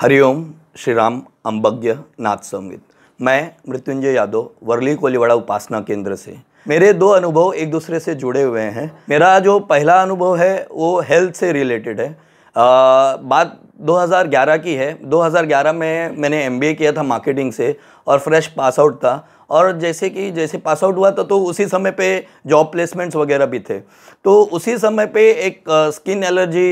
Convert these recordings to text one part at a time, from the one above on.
हरिओम श्री राम अम्बज्ञ नाथ संगीत मैं मृत्युंजय यादव वर्ली कोलीवाड़ा उपासना केंद्र से मेरे दो अनुभव एक दूसरे से जुड़े हुए हैं मेरा जो पहला अनुभव है वो हेल्थ से रिलेटेड है आ, बात 2011 की है 2011 में मैंने एम किया था मार्केटिंग से और फ्रेश पास आउट था और जैसे कि जैसे पास आउट हुआ था तो उसी समय पे जॉब प्लेसमेंट्स वगैरह भी थे तो उसी समय पे एक स्किन एलर्जी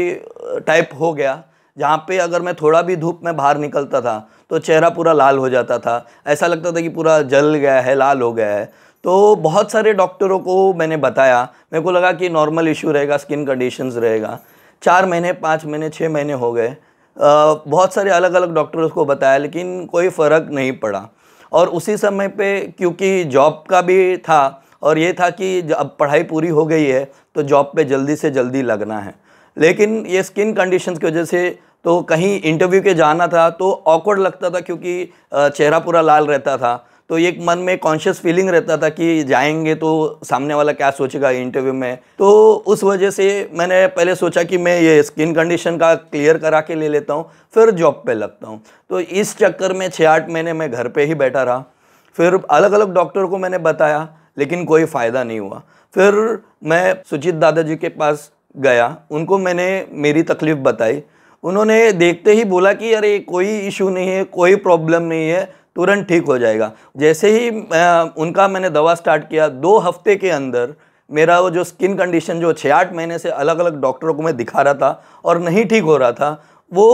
टाइप हो गया जहाँ पे अगर मैं थोड़ा भी धूप में बाहर निकलता था तो चेहरा पूरा लाल हो जाता था ऐसा लगता था कि पूरा जल गया है लाल हो गया है तो बहुत सारे डॉक्टरों को मैंने बताया मेरे को लगा कि नॉर्मल इशू रहेगा स्किन कंडीशंस रहेगा चार महीने पाँच महीने छः महीने हो गए बहुत सारे अलग अलग डॉक्टरों को बताया लेकिन कोई फ़र्क नहीं पड़ा और उसी समय पे क्योंकि जॉब का भी था और ये था कि अब पढ़ाई पूरी हो गई है तो जॉब पे जल्दी से जल्दी लगना है लेकिन ये स्किन कंडीशन की वजह से तो कहीं इंटरव्यू के जाना था तो ऑकवर्ड लगता था क्योंकि चेहरा पूरा लाल रहता था तो एक मन में कॉन्शियस फीलिंग रहता था कि जाएंगे तो सामने वाला क्या सोचेगा इंटरव्यू में तो उस वजह से मैंने पहले सोचा कि मैं ये स्किन कंडीशन का क्लियर करा के ले लेता हूँ फिर जॉब पे लगता हूँ तो इस चक्कर में छः आठ महीने मैं घर पे ही बैठा रहा फिर अलग अलग डॉक्टर को मैंने बताया लेकिन कोई फ़ायदा नहीं हुआ फिर मैं सुजीत दादाजी के पास गया उनको मैंने मेरी तकलीफ़ बताई उन्होंने देखते ही बोला कि अरे कोई इशू नहीं है कोई प्रॉब्लम नहीं है तुरंत ठीक हो जाएगा जैसे ही उनका मैंने दवा स्टार्ट किया दो हफ्ते के अंदर मेरा वो जो स्किन कंडीशन जो छः आठ महीने से अलग अलग डॉक्टरों को मैं दिखा रहा था और नहीं ठीक हो रहा था वो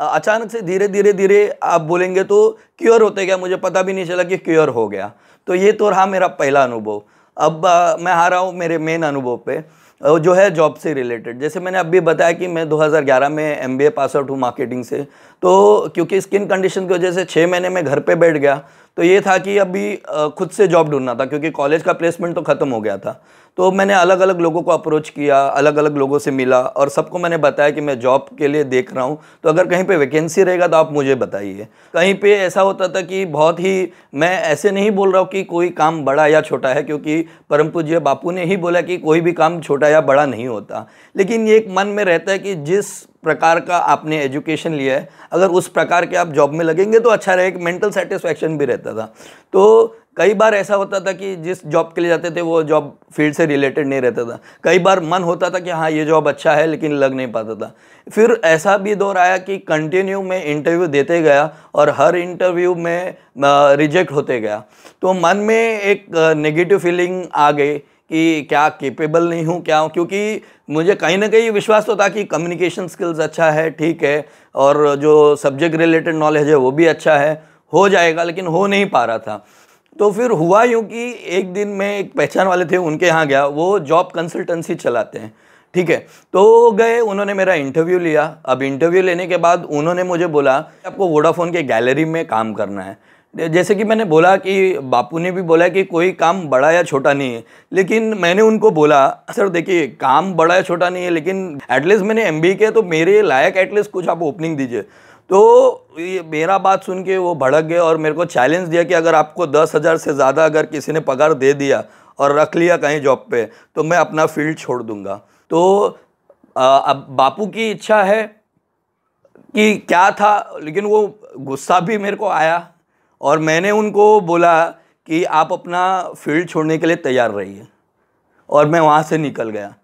अचानक से धीरे धीरे धीरे आप बोलेंगे तो क्योर होते गया मुझे पता भी नहीं चला कि क्योर हो गया तो ये तो रहा मेरा पहला अनुभव अब आ, मैं आ रहा हूँ मेरे मेन अनुभव पे जो है जॉब से रिलेटेड जैसे मैंने अभी बताया कि मैं 2011 में एम बी पास आउट हूँ मार्केटिंग से तो क्योंकि स्किन कंडीशन की वजह से छः महीने में घर पे बैठ गया तो ये था कि अभी खुद से जॉब ढूंढना था क्योंकि कॉलेज का प्लेसमेंट तो ख़त्म हो गया था तो मैंने अलग अलग लोगों को अप्रोच किया अलग अलग लोगों से मिला और सबको मैंने बताया कि मैं जॉब के लिए देख रहा हूँ तो अगर कहीं पे वैकेंसी रहेगा तो आप मुझे बताइए कहीं पे ऐसा होता था कि बहुत ही मैं ऐसे नहीं बोल रहा हूँ कि कोई काम बड़ा या छोटा है क्योंकि परम पूज्य बापू ने ही बोला कि कोई भी काम छोटा या बड़ा नहीं होता लेकिन ये एक मन में रहता है कि जिस प्रकार का आपने एजुकेशन लिया है अगर उस प्रकार के आप जॉब में लगेंगे तो अच्छा रहेगा मेंटल सेटिस्फैक्शन भी रहता था तो कई बार ऐसा होता था कि जिस जॉब के लिए जाते थे वो जॉब फील्ड से रिलेटेड नहीं रहता था कई बार मन होता था कि हाँ ये जॉब अच्छा है लेकिन लग नहीं पाता था फिर ऐसा भी दौर आया कि कंटिन्यू में इंटरव्यू देते गया और हर इंटरव्यू में रिजेक्ट होते गया तो मन में एक नेगेटिव फीलिंग आ गई कि क्या केपेबल नहीं हूँ क्या हूँ क्योंकि मुझे कहीं ना कहीं विश्वास तो था कि कम्युनिकेशन स्किल्स अच्छा है ठीक है और जो सब्जेक्ट रिलेटेड नॉलेज है वो भी अच्छा है हो जाएगा लेकिन हो नहीं पा रहा था तो फिर हुआ यूँ कि एक दिन मैं एक पहचान वाले थे उनके यहाँ गया वो जॉब कंसल्टेंसी चलाते हैं ठीक है तो गए उन्होंने मेरा इंटरव्यू लिया अब इंटरव्यू लेने के बाद उन्होंने मुझे बोला आपको वोडाफोन के गैलरी में काम करना है जैसे कि मैंने बोला कि बापू ने भी बोला कि कोई काम बड़ा या छोटा नहीं है लेकिन मैंने उनको बोला सर देखिए काम बड़ा या छोटा नहीं है लेकिन एटलीस्ट मैंने एम बी किया तो मेरे लायक एटलीस्ट कुछ आप ओपनिंग दीजिए तो ये मेरा बात सुन के वो भड़क गए और मेरे को चैलेंज दिया कि अगर आपको दस हज़ार से ज़्यादा अगर किसी ने पगार दे दिया और रख लिया कहीं जॉब पे तो मैं अपना फील्ड छोड़ दूंगा तो आ, अब बापू की इच्छा है कि क्या था लेकिन वो गुस्सा भी मेरे को आया और मैंने उनको बोला कि आप अपना फील्ड छोड़ने के लिए तैयार रहिए और मैं वहाँ से निकल गया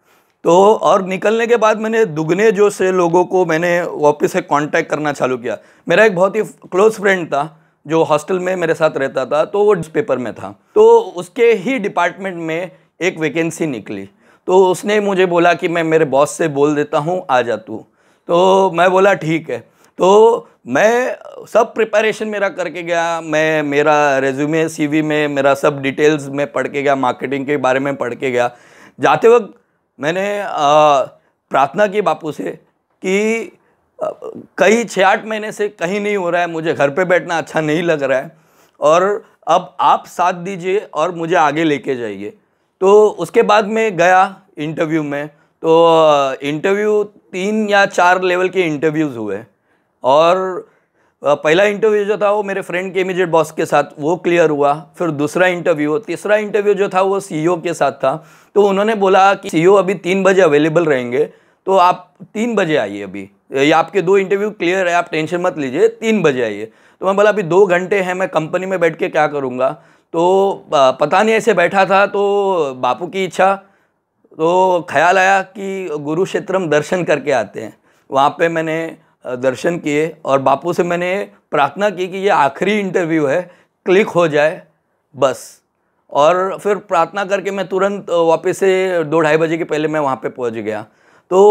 तो और निकलने के बाद मैंने दुगने जो से लोगों को मैंने वापस से कांटेक्ट करना चालू किया मेरा एक बहुत ही क्लोज फ्रेंड था जो हॉस्टल में मेरे साथ रहता था तो वो पेपर में था तो उसके ही डिपार्टमेंट में एक वैकेंसी निकली तो उसने मुझे बोला कि मैं मेरे बॉस से बोल देता हूँ आ जा तू तो मैं बोला ठीक है तो मैं सब प्रिपरेशन मेरा करके गया मैं मेरा रेज्यूमे सीवी में मेरा सब डिटेल्स में पढ़ के गया मार्केटिंग के बारे में पढ़ के गया जाते वक्त मैंने प्रार्थना की बापू से कि कई छः आठ महीने से कहीं नहीं हो रहा है मुझे घर पे बैठना अच्छा नहीं लग रहा है और अब आप साथ दीजिए और मुझे आगे लेके जाइए तो उसके बाद मैं गया इंटरव्यू में तो इंटरव्यू तीन या चार लेवल के इंटरव्यूज़ हुए और पहला इंटरव्यू जो था वो मेरे फ्रेंड के इमीजिएट बॉस के साथ वो क्लियर हुआ फिर दूसरा इंटरव्यू तीसरा इंटरव्यू जो था वो सीईओ e के साथ था तो उन्होंने बोला कि सीईओ e अभी तीन बजे अवेलेबल रहेंगे तो आप तीन बजे आइए अभी ये आपके दो इंटरव्यू क्लियर है आप टेंशन मत लीजिए तीन बजे आइए तो मैं बोला अभी दो घंटे हैं मैं कंपनी में बैठ के क्या करूँगा तो पता नहीं ऐसे बैठा था तो बापू की इच्छा तो ख्याल आया कि गुरु दर्शन करके आते हैं वहाँ पे मैंने दर्शन किए और बापू से मैंने प्रार्थना की कि ये आखिरी इंटरव्यू है क्लिक हो जाए बस और फिर प्रार्थना करके मैं तुरंत वापस से दो ढाई बजे के पहले मैं वहाँ पे पहुँच गया तो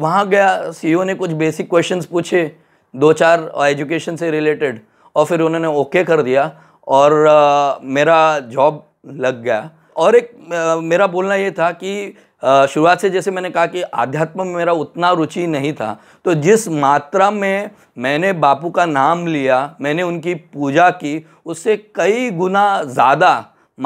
वहाँ गया सीईओ ने कुछ बेसिक क्वेश्चंस पूछे दो चार एजुकेशन से रिलेटेड और फिर उन्होंने ओके कर दिया और मेरा जॉब लग गया और एक मेरा बोलना ये था कि शुरुआत से जैसे मैंने कहा कि आध्यात्म में मेरा उतना रुचि नहीं था तो जिस मात्रा में मैंने बापू का नाम लिया मैंने उनकी पूजा की उससे कई गुना ज़्यादा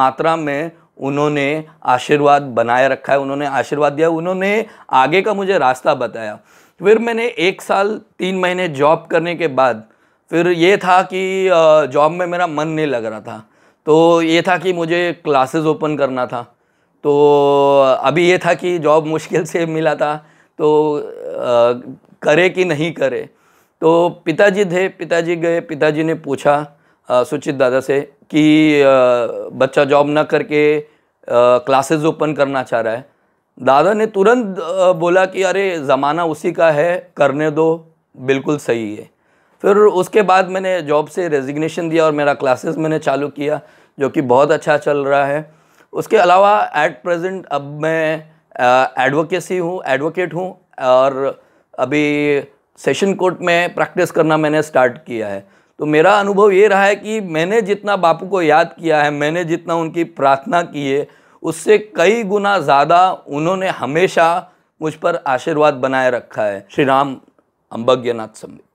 मात्रा में उन्होंने आशीर्वाद बनाए रखा है उन्होंने आशीर्वाद दिया उन्होंने आगे का मुझे रास्ता बताया फिर मैंने एक साल तीन महीने जॉब करने के बाद फिर ये था कि जॉब में मेरा मन नहीं लग रहा था तो ये था कि मुझे क्लासेस ओपन करना था तो अभी ये था कि जॉब मुश्किल से मिला था तो आ, करे कि नहीं करे तो पिताजी थे पिताजी गए पिताजी ने पूछा सुचित दादा से कि बच्चा जॉब ना करके क्लासेस ओपन करना चाह रहा है दादा ने तुरंत बोला कि अरे ज़माना उसी का है करने दो बिल्कुल सही है फिर उसके बाद मैंने जॉब से रेजिग्नेशन दिया और मेरा क्लासेस मैंने चालू किया जो कि बहुत अच्छा चल रहा है उसके अलावा एट प्रेजेंट अब मैं एडवोकेसी हूँ एडवोकेट हूँ और अभी सेशन कोर्ट में प्रैक्टिस करना मैंने स्टार्ट किया है तो मेरा अनुभव ये रहा है कि मैंने जितना बापू को याद किया है मैंने जितना उनकी प्रार्थना की है उससे कई गुना ज़्यादा उन्होंने हमेशा मुझ पर आशीर्वाद बनाए रखा है श्री राम अम्बज्ञनाथ समित